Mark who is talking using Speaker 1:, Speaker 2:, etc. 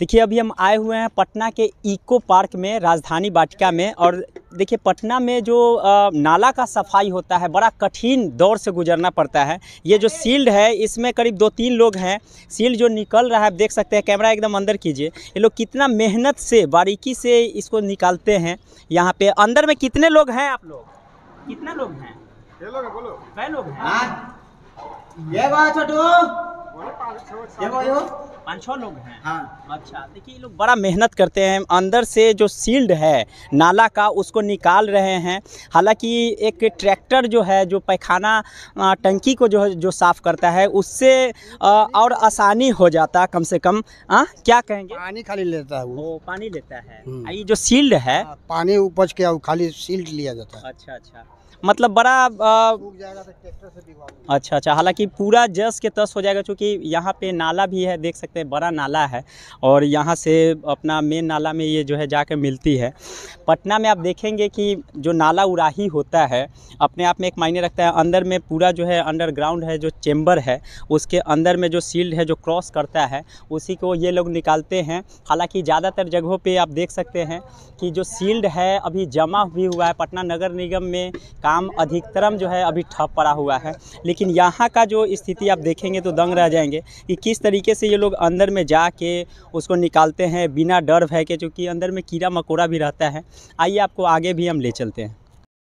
Speaker 1: देखिए अभी हम आए हुए हैं पटना के इको पार्क में राजधानी वाटिका में और देखिए पटना में जो नाला का सफाई होता है बड़ा कठिन दौर से गुजरना पड़ता है ये जो सील्ड है इसमें करीब दो तीन लोग हैं सील्ड जो निकल रहा है आप देख सकते हैं कैमरा एकदम अंदर कीजिए ये लोग कितना मेहनत से बारीकी से इसको निकालते हैं यहाँ पे अंदर में कितने लोग हैं आप लोग कितने लोग हैं ये हाँ। छोटू पाँच छः लोग हैं हाँ अच्छा देखिए ये लोग बड़ा मेहनत करते हैं अंदर से जो सील्ड है नाला का उसको निकाल रहे हैं हालांकि एक ट्रैक्टर जो है जो पैखाना टंकी को जो जो साफ़ करता है उससे और आसानी हो जाता कम से कम आ, हाँ, क्या कहेंगे पानी खाली लेता है वो पानी लेता है हम्म। ये जो सील्ड है हाँ, पानी उपज के खाली सील्ड लिया जाता है अच्छा अच्छा मतलब बड़ा आ, तो अच्छा अच्छा हालांकि पूरा जस के तस हो जाएगा क्योंकि यहाँ पे नाला भी है देख सकते सकते हैं बड़ा नाला है और यहाँ से अपना मेन नाला में ये जो है जाके मिलती है पटना में आप देखेंगे कि जो नाला उराही होता है अपने आप में एक मायने रखता है अंदर में पूरा जो है अंडरग्राउंड है जो चेम्बर है उसके अंदर में जो सील्ड है जो क्रॉस करता है उसी को ये लोग निकालते हैं हालाँकि ज़्यादातर जगहों पर आप देख सकते हैं कि जो सील्ड है अभी जमा भी हुआ है पटना नगर निगम में काम अधिकतरम जो है अभी ठप पड़ा हुआ है लेकिन यहाँ का जो स्थिति आप देखेंगे तो दंग रह जाएंगे कि किस तरीके से ये लोग अंदर में जा के उसको निकालते हैं बिना डर भय के चूँकि अंदर में कीड़ा मकोड़ा भी रहता है आइए आपको आगे भी हम ले चलते हैं